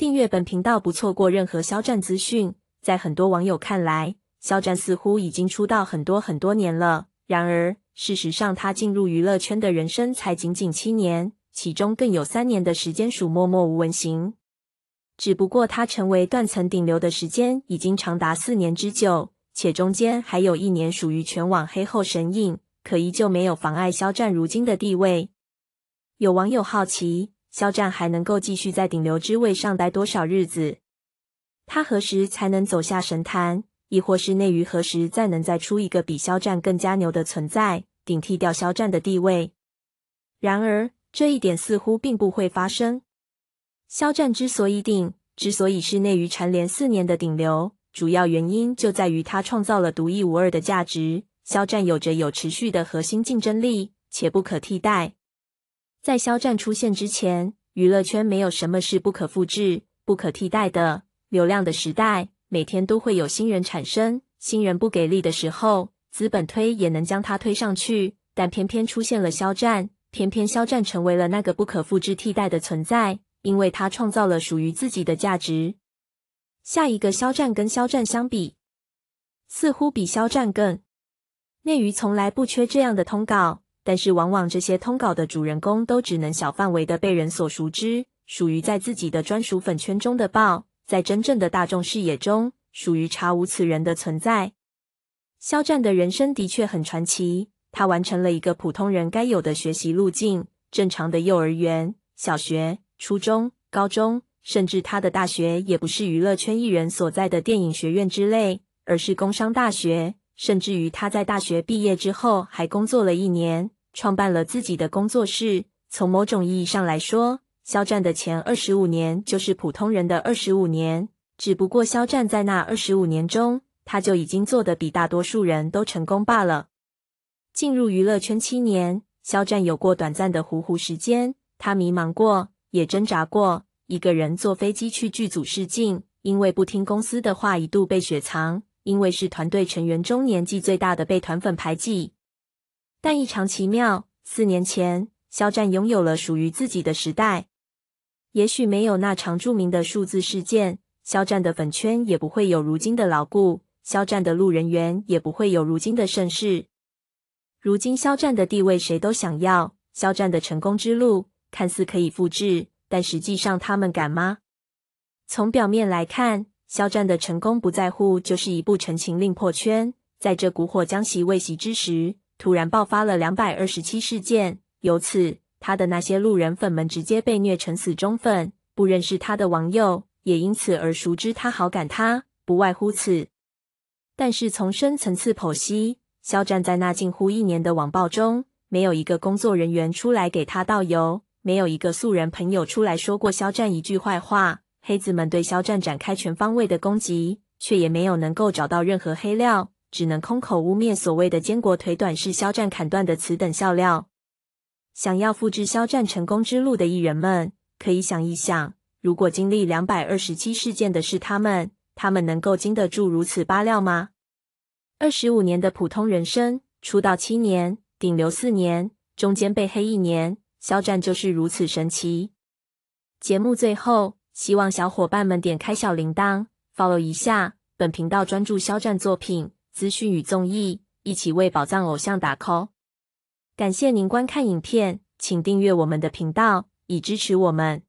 订阅本频道，不错过任何肖战资讯。在很多网友看来，肖战似乎已经出道很多很多年了。然而，事实上他进入娱乐圈的人生才仅仅七年，其中更有三年的时间属默默无闻型。只不过他成为断层顶流的时间已经长达四年之久，且中间还有一年属于全网黑后神印，可依旧没有妨碍肖战如今的地位。有网友好奇。肖战还能够继续在顶流之位上待多少日子？他何时才能走下神坛？亦或是内娱何时再能再出一个比肖战更加牛的存在，顶替掉肖战的地位？然而，这一点似乎并不会发生。肖战之所以顶，之所以是内娱蝉联四年的顶流，主要原因就在于他创造了独一无二的价值。肖战有着有持续的核心竞争力，且不可替代。在肖战出现之前，娱乐圈没有什么是不可复制、不可替代的。流量的时代，每天都会有新人产生。新人不给力的时候，资本推也能将他推上去。但偏偏出现了肖战，偏偏肖战成为了那个不可复制、替代的存在，因为他创造了属于自己的价值。下一个肖战跟肖战相比，似乎比肖战更。内娱从来不缺这样的通告。但是，往往这些通稿的主人公都只能小范围的被人所熟知，属于在自己的专属粉圈中的爆，在真正的大众视野中，属于查无此人的存在。肖战的人生的确很传奇，他完成了一个普通人该有的学习路径：正常的幼儿园、小学、初中、高中，甚至他的大学也不是娱乐圈艺人所在的电影学院之类，而是工商大学。甚至于他在大学毕业之后还工作了一年，创办了自己的工作室。从某种意义上来说，肖战的前二十五年就是普通人的二十五年，只不过肖战在那二十五年中，他就已经做得比大多数人都成功罢了。进入娱乐圈七年，肖战有过短暂的糊糊时间，他迷茫过，也挣扎过。一个人坐飞机去剧组试镜，因为不听公司的话，一度被雪藏。因为是团队成员中年纪最大的，被团粉排挤。但异常奇妙，四年前，肖战拥有了属于自己的时代。也许没有那场著名的数字事件，肖战的粉圈也不会有如今的牢固；肖战的路人缘也不会有如今的盛世。如今，肖战的地位谁都想要。肖战的成功之路看似可以复制，但实际上他们敢吗？从表面来看。肖战的成功不在乎，就是一部《陈情令》破圈。在这股火将袭未袭之时，突然爆发了两百二十七事件，由此他的那些路人粉们直接被虐成死忠粉。不认识他的网友也因此而熟知他，好感他，不外乎此。但是从深层次剖析，肖战在那近乎一年的网暴中，没有一个工作人员出来给他倒油，没有一个素人朋友出来说过肖战一句坏话。黑子们对肖战展开全方位的攻击，却也没有能够找到任何黑料，只能空口污蔑所谓的“坚果腿短”是肖战砍断的，此等笑料。想要复制肖战成功之路的艺人们，可以想一想，如果经历两百二十七事件的是他们，他们能够经得住如此扒料吗？二十五年的普通人生，出道七年，顶流四年，中间被黑一年，肖战就是如此神奇。节目最后。希望小伙伴们点开小铃铛，follow 一下本频道，专注肖战作品资讯与综艺，一起为宝藏偶像打 call。感谢您观看影片，请订阅我们的频道以支持我们。